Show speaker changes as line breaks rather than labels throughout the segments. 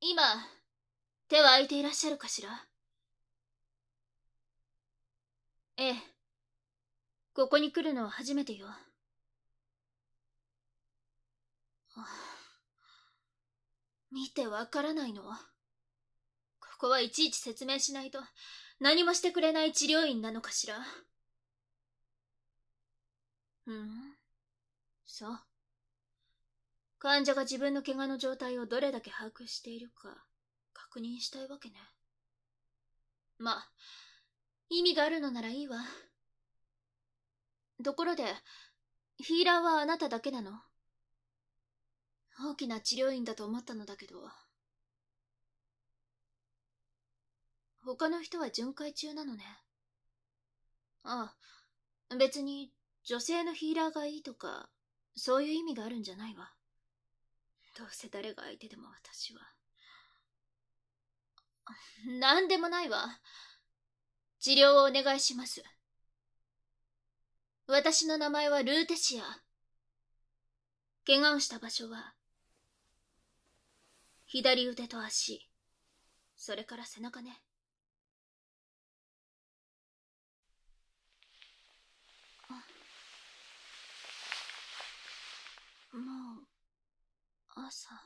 今、手は空いていらっしゃるかしらええ。ここに来るのは初めてよ。見てわからないのここはいちいち説明しないと何もしてくれない治療院なのかしらうんそう。患者が自分の怪我の状態をどれだけ把握しているか確認したいわけね。まあ、意味があるのならいいわ。ところで、ヒーラーはあなただけなの大きな治療院だと思ったのだけど。他の人は巡回中なのね。ああ、別に女性のヒーラーがいいとか、そういう意味があるんじゃないわ。どうせ誰が相手でも私は。何でもないわ。治療をお願いします。私の名前はルーテシア。怪我をした場所は、左腕と足、それから背中ね。母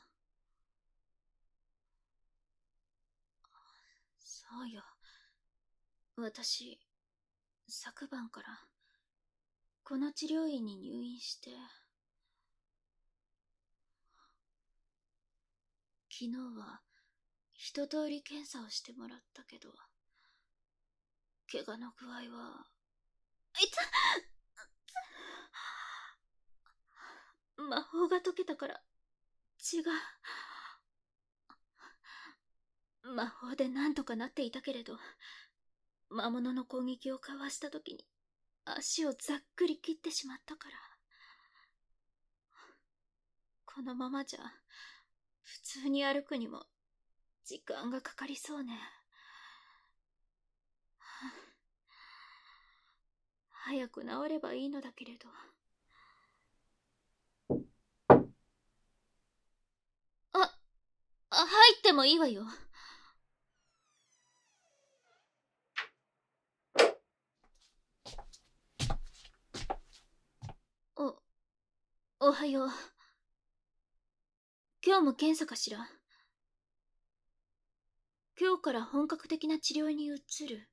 そうよ。私、昨晩から、この治療院に入院して、昨日は一通り検査をしてもらったけど、怪我の具合は、いつ 魔法が解けたから血が。魔法でなんとかなっていたけれど、魔物の攻撃をかわした時に足をざっくり切ってしまったから。このままじゃ、普通に歩くにも時間がかかりそうね。早く治ればいいのだけれど。入ってもいいわよ。お、おはよう。今日も検査かしら今日から本格的な治療に移る。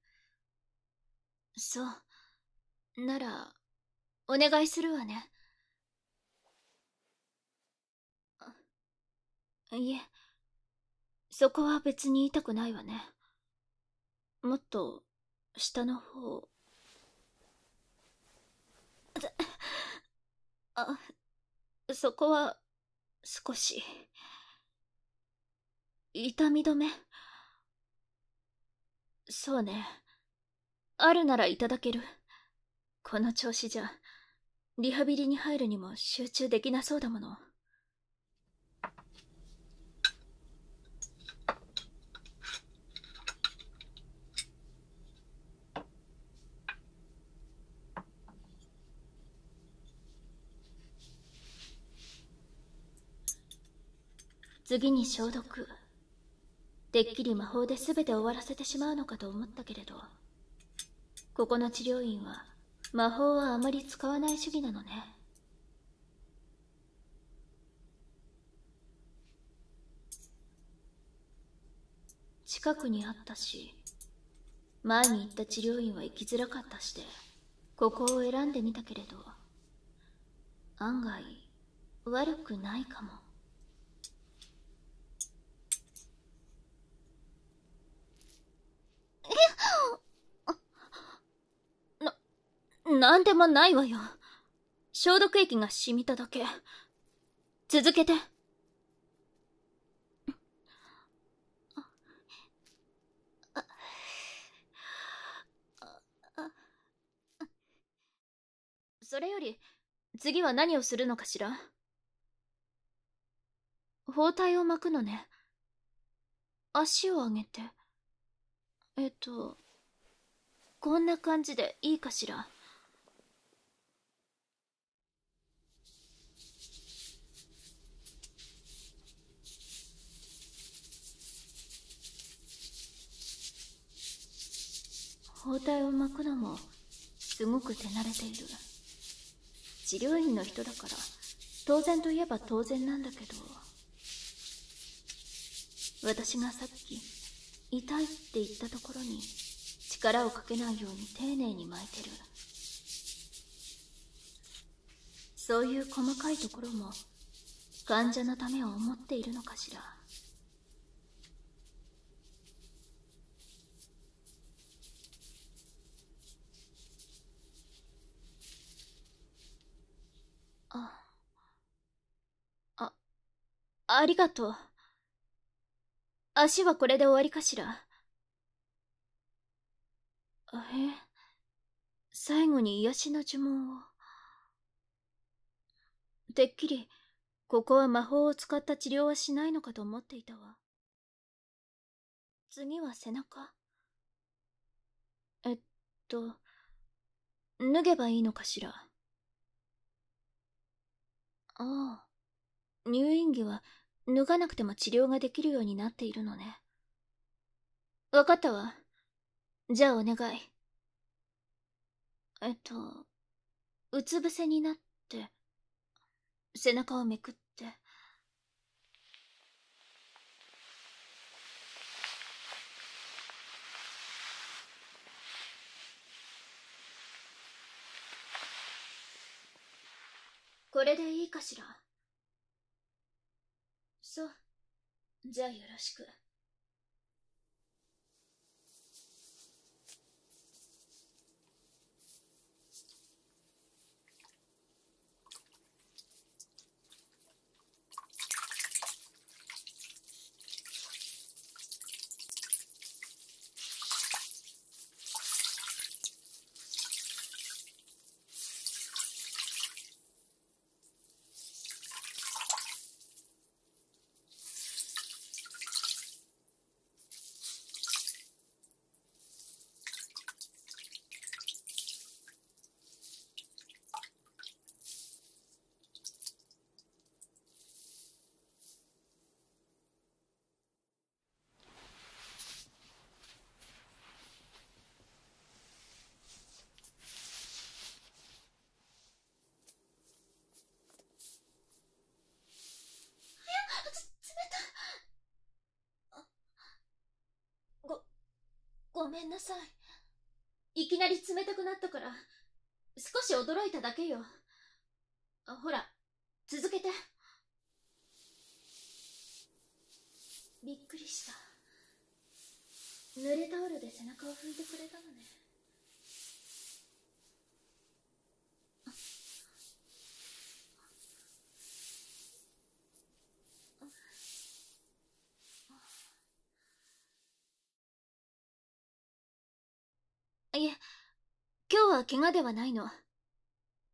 そう。なら、お願いするわね。いえ。そこは別に痛くないわねもっと下の方あそこは少し痛み止めそうねあるならいただけるこの調子じゃリハビリに入るにも集中できなそうだもの次に消毒てっきり魔法で全て終わらせてしまうのかと思ったけれどここの治療院は魔法はあまり使わない主義なのね近くにあったし前に行った治療院は行きづらかったしてここを選んでみたけれど案外悪くないかも な、なんでもないわよ。消毒液が染みただけ。続けて。それより、次は何をするのかしら包帯を巻くのね。足を上げて。えっとこんな感じでいいかしら包帯を巻くのもすごく手慣れている治療院の人だから当然といえば当然なんだけど私がさっき痛いって言ったところに力をかけないように丁寧に巻いてるそういう細かいところも患者のためを思っているのかしらああありがとう。足はこれで終わりかしら。え最後に癒しの呪文を。てっきり、ここは魔法を使った治療はしないのかと思っていたわ。次は背中。えっと、脱げばいいのかしら。ああ、入院着は脱がなくても治療ができるようになっているのね。分かったわ。じゃあお願い。えっと、うつ伏せになって、背中をめくって、これでいいかしらそう。じゃあよろしく。めんなさい。いきなり冷たくなったから、少し驚いただけよ。ほら、続けて。びっくりした。濡れタオルで背中を拭いてくれたのね。いえ、今日は怪我ではないの。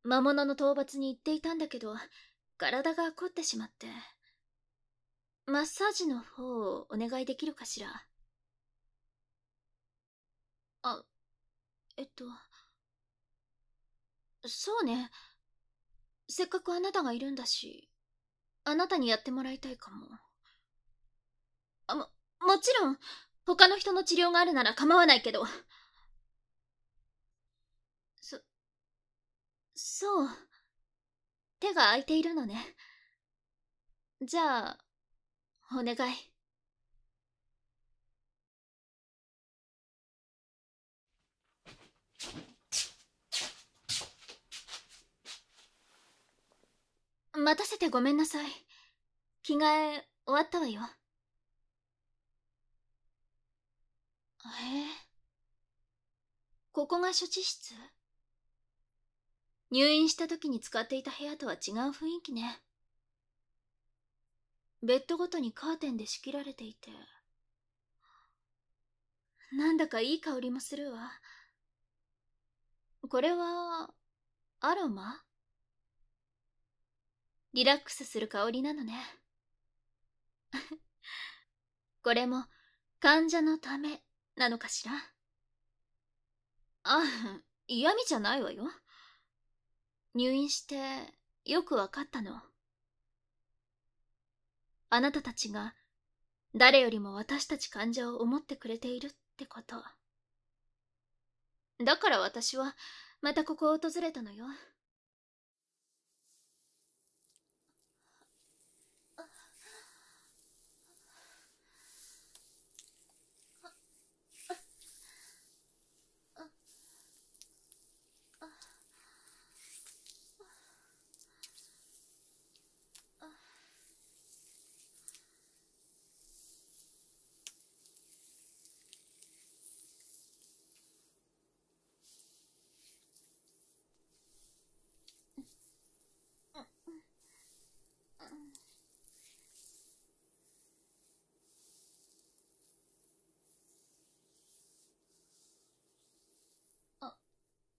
魔物の討伐に行っていたんだけど、体が凝ってしまって。マッサージの方をお願いできるかしら。あ、えっと。そうね。せっかくあなたがいるんだし、あなたにやってもらいたいかも。あ、も、もちろん、他の人の治療があるなら構わないけど。そう。手が空いているのね。じゃあ、お願い。待たせてごめんなさい。着替え終わったわよ。へえ。ここが処置室入院した時に使っていた部屋とは違う雰囲気ね。ベッドごとにカーテンで仕切られていて。なんだかいい香りもするわ。これは、アロマリラックスする香りなのね。これも患者のためなのかしらあ、嫌味じゃないわよ。入院してよくわかったの。あなたたちが誰よりも私たち患者を思ってくれているってこと。だから私はまたここを訪れたのよ。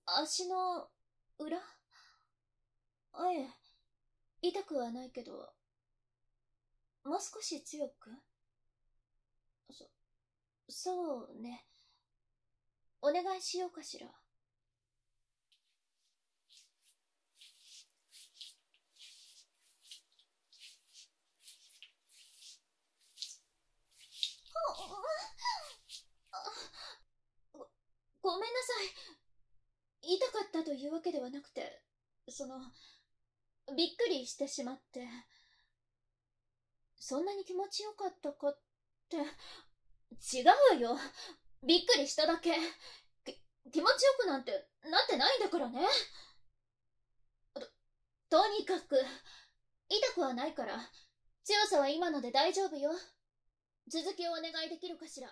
足の裏ええ、痛くはないけど、もう少し強くそ、そうね。お願いしようかしら。ご、ごめんなさい。痛かったというわけではなくて、その、びっくりしてしまって、そんなに気持ちよかったかって、違うよ。びっくりしただけ。き、気持ちよくなんてなってないんだからね。と、とにかく、痛くはないから、強さは今ので大丈夫よ。続きをお願いできるかしら。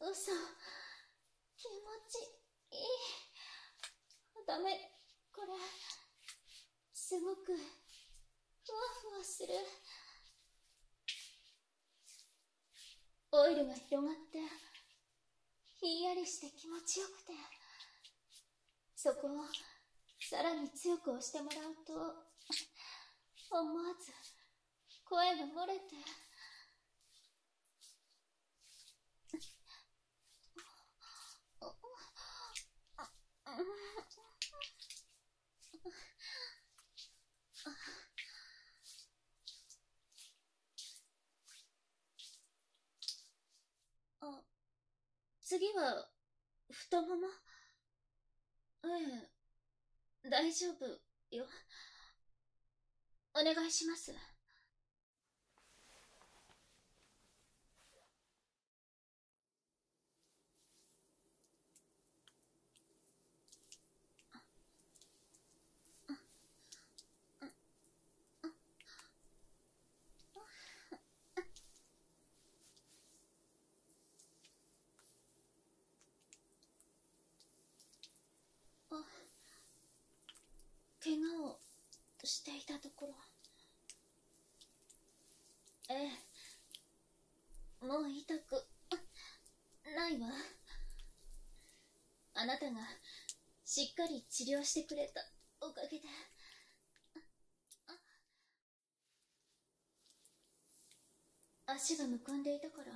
嘘気持ちいいダメこれすごくふわふわするオイルが広がってひんやりして気持ちよくてそこをさらに強く押してもらうと思わず声が漏れて。次は、太ももええ、大丈夫よ。お願いします。していたところええもう痛くないわあなたがしっかり治療してくれたおかげで足がむくんでいたから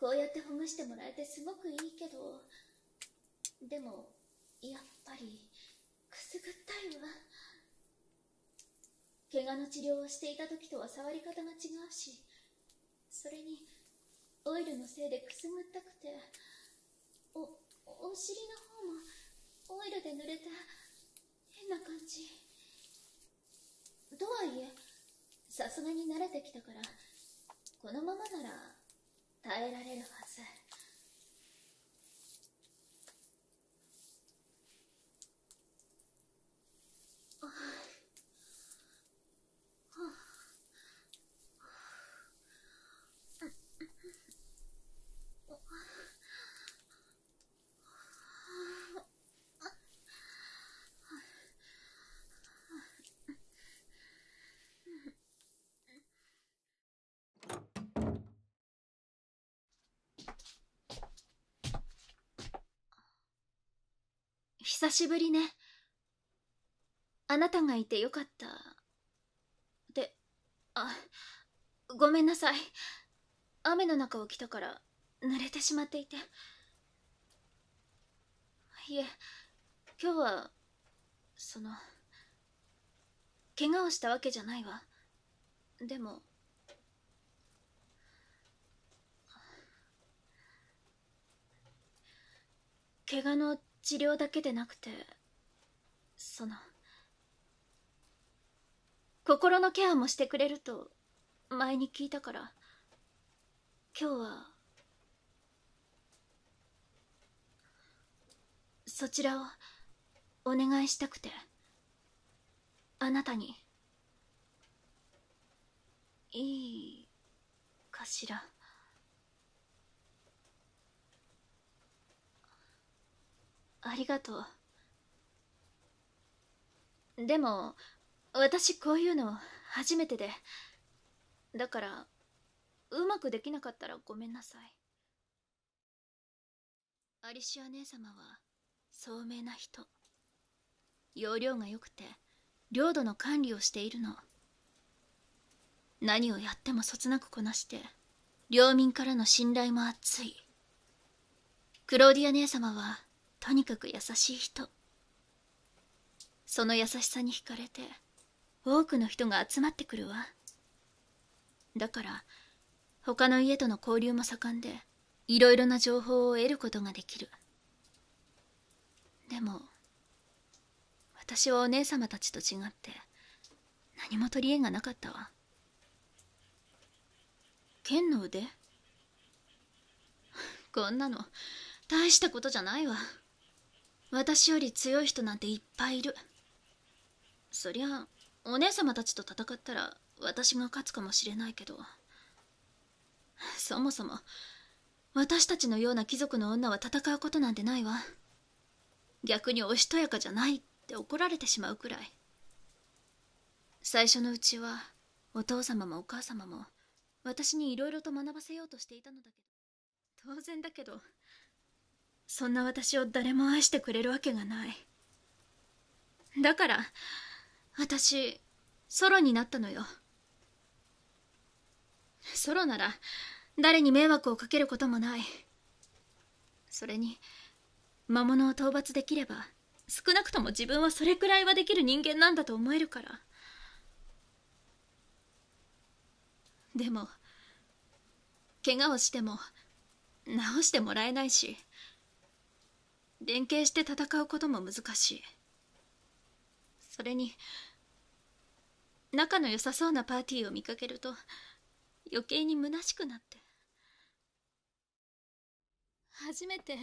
こうやってほぐしてもらえてすごくいいけどでもやっぱりくすぐったいわ怪我の治療をしていた時とは触り方が違うしそれにオイルのせいでくすぐったくておお尻の方もオイルで濡れた変な感じとはいえさすがに慣れてきたからこのままなら耐えられるはず久しぶりねあなたがいてよかったであごめんなさい雨の中起きたから濡れてしまっていていえ今日はその怪我をしたわけじゃないわでも怪我の治療だけでなくてその心のケアもしてくれると前に聞いたから今日はそちらをお願いしたくてあなたにいいかしらありがとうでも私こういうの初めてでだからうまくできなかったらごめんなさいアリシア姉様は聡明な人容量が良くて領土の管理をしているの何をやってもそつなくこなして領民からの信頼も厚いクローディア姉様はとにかく優しい人その優しさに惹かれて多くの人が集まってくるわだから他の家との交流も盛んでいろいろな情報を得ることができるでも私はお姉様たちと違って何も取り柄がなかったわ剣の腕 こんなの大したことじゃないわ私より強い人なんていっぱいいるそりゃお姉様たちと戦ったら私が勝つかもしれないけどそもそも私たちのような貴族の女は戦うことなんてないわ逆におしとやかじゃないって怒られてしまうくらい最初のうちはお父様もお母様も私にいろいろと学ばせようとしていたのだけど当然だけどそんな私を誰も愛してくれるわけがないだから私ソロになったのよソロなら誰に迷惑をかけることもないそれに魔物を討伐できれば少なくとも自分はそれくらいはできる人間なんだと思えるからでも怪我をしても治してもらえないし連携して戦うことも難しいそれに仲の良さそうなパーティーを見かけると余計に虚しくなって初めて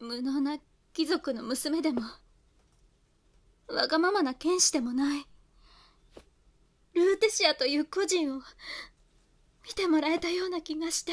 無能な貴族の娘でもわがままな剣士でもないルーテシアという個人を見てもらえたような気がして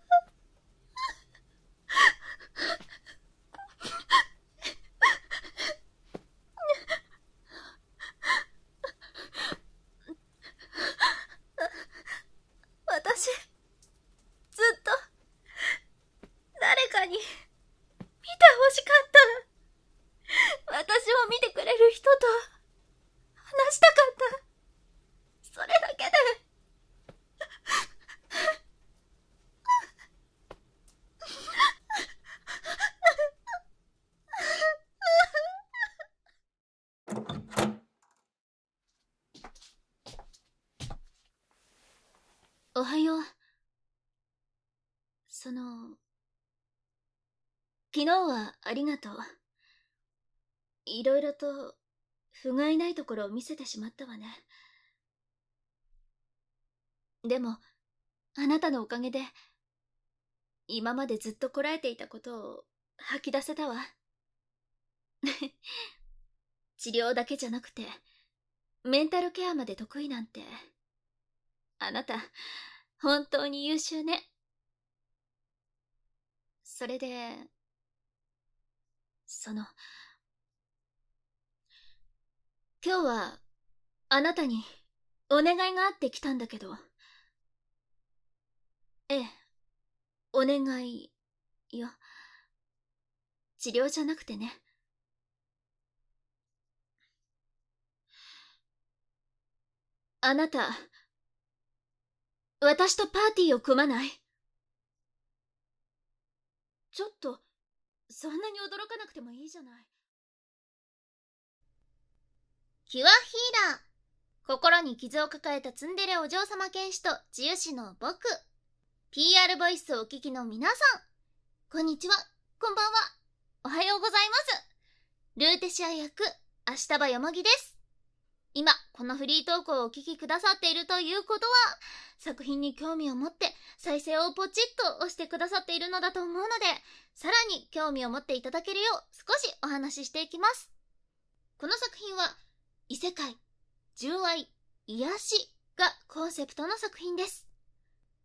昨日はありがとう。いろいろと、不甲斐ないところを見せてしまったわね。でも、あなたのおかげで、今までずっとこらえていたことを吐き出せたわ。治療だけじゃなくて、メンタルケアまで得意なんて。あなた、本当に優秀ね。それで、その今日はあなたにお願いがあって来たんだけどええお願いよ治療じゃなくてねあなた私とパーティーを組まないちょっとそんなに驚かなくてもいいじゃないキュアヒーラー心に傷を抱えたツンデレお嬢様剣士と治癒士の僕 PR ボイスをお聞きの皆さんこんにちはこんばんはおはようございますルーテシア役明日葉よもぎです今、このフリートークをお聞きくださっているということは、作品に興味を持って再生をポチッと押してくださっているのだと思うので、さらに興味を持っていただけるよう少しお話ししていきます。この作品は、異世界、純愛、癒しがコンセプトの作品です。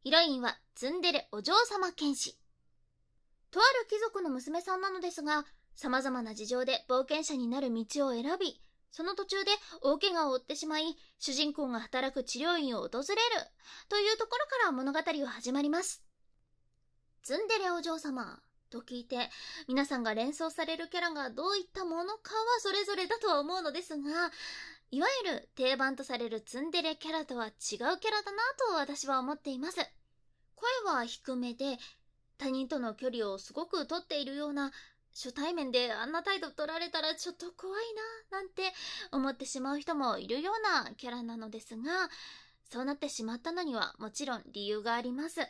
ヒロインはツンデレお嬢様剣士。とある貴族の娘さんなのですが、様々な事情で冒険者になる道を選び、その途中で大怪我を負ってしまい、主人公が働く治療院を訪れる、というところから物語は始まります。ツンデレお嬢様と聞いて、皆さんが連想されるキャラがどういったものかはそれぞれだとは思うのですが、いわゆる定番とされるツンデレキャラとは違うキャラだなと私は思っています。声は低めで、他人との距離をすごくとっているような、初対面であんな態度取られたらちょっと怖いな、なんて思ってしまう人もいるようなキャラなのですが、そうなってしまったのにはもちろん理由があります。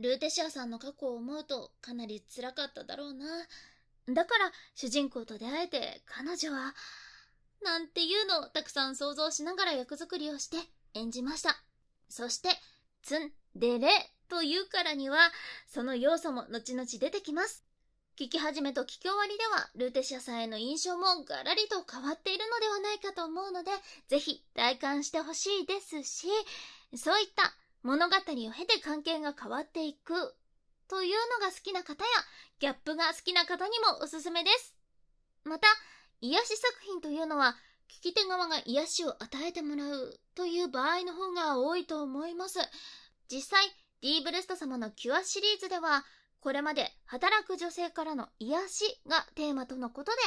ルーテシアさんの過去を思うとかなり辛かっただろうな。だから主人公と出会えて彼女は、なんていうのをたくさん想像しながら役作りをして演じました。そして、ツン、デレというからには、その要素も後々出てきます。聞き始めと聞き終わりでは、ルテシアさんへの印象もガラリと変わっているのではないかと思うので、ぜひ体感してほしいですし、そういった物語を経て関係が変わっていくというのが好きな方や、ギャップが好きな方にもおすすめです。また、癒し作品というのは、聞き手側が癒しを与えてもらうという場合の方が多いと思います。実際、ディーブレスト様のキュアシリーズでは、これまで働く女性からの癒しがテーマとのことで、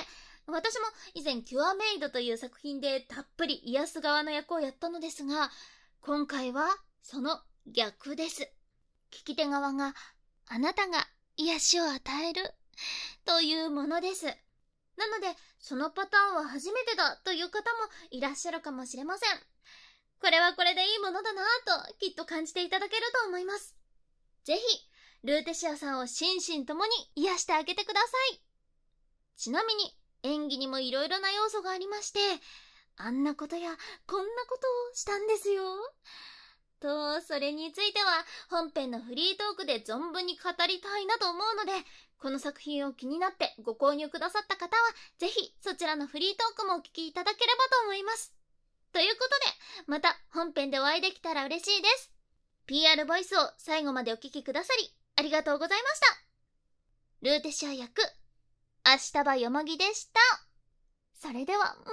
私も以前キュアメイドという作品でたっぷり癒す側の役をやったのですが、今回はその逆です。聞き手側があなたが癒しを与えるというものです。なので、そのパターンは初めてだという方もいらっしゃるかもしれません。これはこれでいいものだなぁときっと感じていただけると思います。ぜひ、ルーテシアさんを心身ともに癒してあげてください。ちなみに、演技にもいろいろな要素がありまして、あんなことやこんなことをしたんですよ。と、それについては本編のフリートークで存分に語りたいなと思うので、この作品を気になってご購入くださった方は、ぜひそちらのフリートークもお聞きいただければと思います。ということで、また本編でお会いできたら嬉しいです。PR ボイスを最後までお聞きくださり、ありがとうございました。ルーテシア役、明日はよもぎでした。それでは、またね